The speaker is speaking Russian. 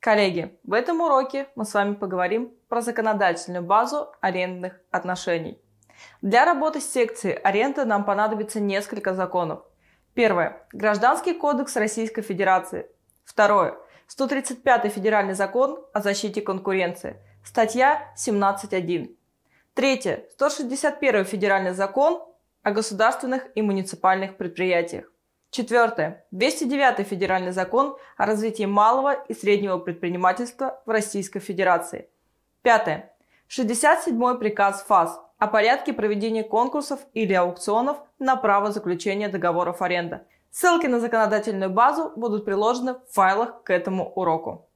Коллеги, в этом уроке мы с вами поговорим про законодательную базу арендных отношений. Для работы с секцией аренды нам понадобится несколько законов. Первое. Гражданский кодекс Российской Федерации. Второе. 135 Федеральный закон о защите конкуренции. Статья 17.1. Третье. 161 Федеральный закон о государственных и муниципальных предприятиях. Четвертое. 209 федеральный закон о развитии малого и среднего предпринимательства в Российской Федерации. Пятое. 67 приказ ФАС о порядке проведения конкурсов или аукционов на право заключения договоров аренды. Ссылки на законодательную базу будут приложены в файлах к этому уроку.